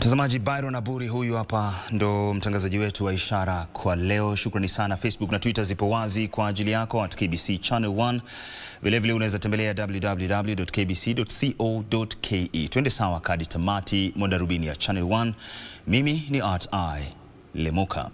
Mtazamaji, Byron Aburi huyu hapa ndo mtangazaji wetu wa Ishara kwa leo. Shukrani sana. Facebook na Twitter zipo wazi kwa ajili yako at KBC Channel 1. Vilevile unaweza tembelea www.kbc.co.ke. Twende sawa kadi tamati mwa ya Channel 1. Mimi ni Art I Lemuka.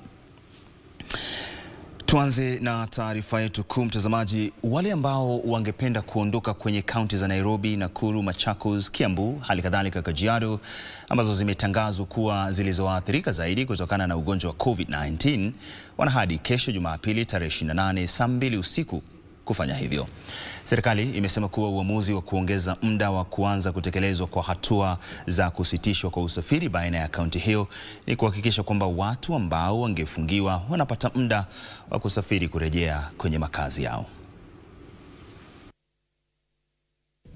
Tuanze na taarifa yetu kuu, mtazamaji. Wale ambao wangependa kuondoka kwenye kaunti za Nairobi, Nakuru, Machakos, Kiambu, hali kadhalika Kajiado, ambazo zimetangazwa kuwa zilizoathirika zaidi kutokana na ugonjwa wa COVID-19, wana hadi kesho Jumapili tarehe 28 saa 2 usiku kufanya hivyo. Serikali imesema kuwa uamuzi wa kuongeza muda wa kuanza kutekelezwa kwa hatua za kusitishwa kwa usafiri baina ya kaunti hiyo ni kuhakikisha kwamba watu ambao wangefungiwa wanapata muda wa kusafiri kurejea kwenye makazi yao.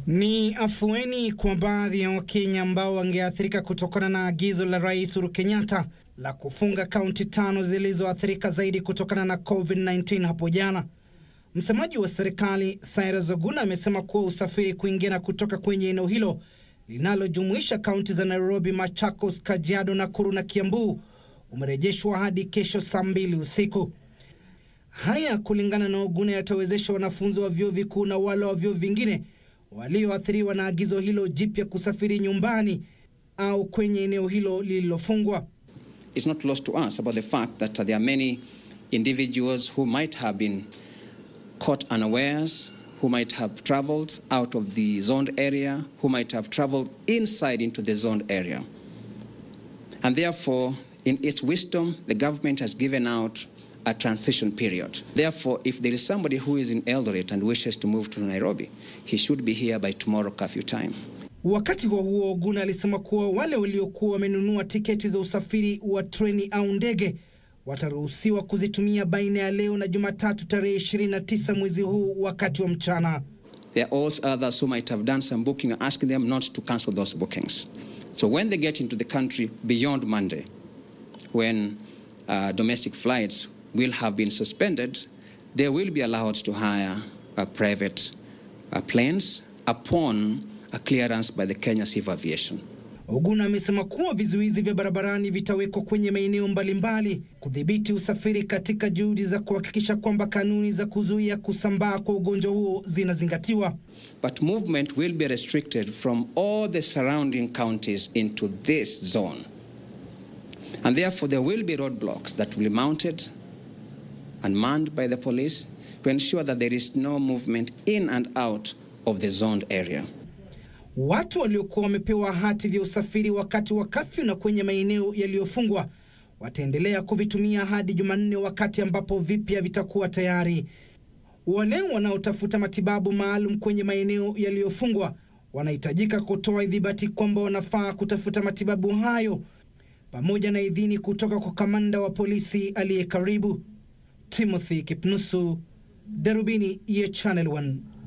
Ni afueni kwa baadhi ya Wakenya ambao wangeathirika kutokana na agizo la Rais Uhuru Kenyatta la kufunga kaunti tano zilizoathirika zaidi kutokana na COVID-19 hapo jana. Msemaji wa serikali Cyrus Oguna amesema kuwa usafiri kuingia na kutoka kwenye eneo hilo linalojumuisha kaunti za Nairobi, Machakos, Kajiado, Nakuru na Kiambu umerejeshwa hadi kesho saa mbili usiku. Haya, kulingana na Oguna, yatawezesha wanafunzi wa vyuo vikuu na wale wa vyuo vingine walioathiriwa na agizo hilo jipya kusafiri nyumbani au kwenye eneo hilo lililofungwa. It's not lost to us about the fact that there are many individuals who might have been caught unawares, who might have traveled out of the zoned area, who might have traveled inside into the zoned area. And therefore, in its wisdom, the government has given out a transition period. Therefore, if there is somebody who is in Eldoret and wishes to move to Nairobi, he should be here by tomorrow curfew time. Wakati huo huo, guna alisema kuwa wale waliokuwa wamenunua tiketi za usafiri wa treni au ndege wataruhusiwa kuzitumia baina ya leo na Jumatatu tarehe 29 mwezi huu wakati wa mchana. There are also others who might have done some booking and asking them not to cancel those bookings. So when they get into the country beyond Monday, when uh, domestic flights will have been suspended, they will be allowed to hire uh, private uh, planes upon a clearance by the Kenya Civil Aviation. Oguna amesema kuwa vizuizi vya barabarani vitawekwa kwenye maeneo mbalimbali kudhibiti usafiri katika juhudi za kuhakikisha kwamba kanuni za kuzuia kusambaa kwa ugonjwa huo zinazingatiwa. But movement will be restricted from all the surrounding counties into this zone. And therefore there will be roadblocks that will be mounted and manned by the police to ensure that there is no movement in and out of the zoned area. Watu waliokuwa wamepewa hati vya usafiri wakati wa kafyu na kwenye maeneo yaliyofungwa wataendelea kuvitumia hadi Jumanne wakati ambapo vipya vitakuwa tayari. Wale wanaotafuta matibabu maalum kwenye maeneo yaliyofungwa wanahitajika kutoa idhibati kwamba wanafaa kutafuta matibabu hayo pamoja na idhini kutoka kwa kamanda wa polisi aliye karibu. Timothy Kipnusu, Darubini ya Channel 1.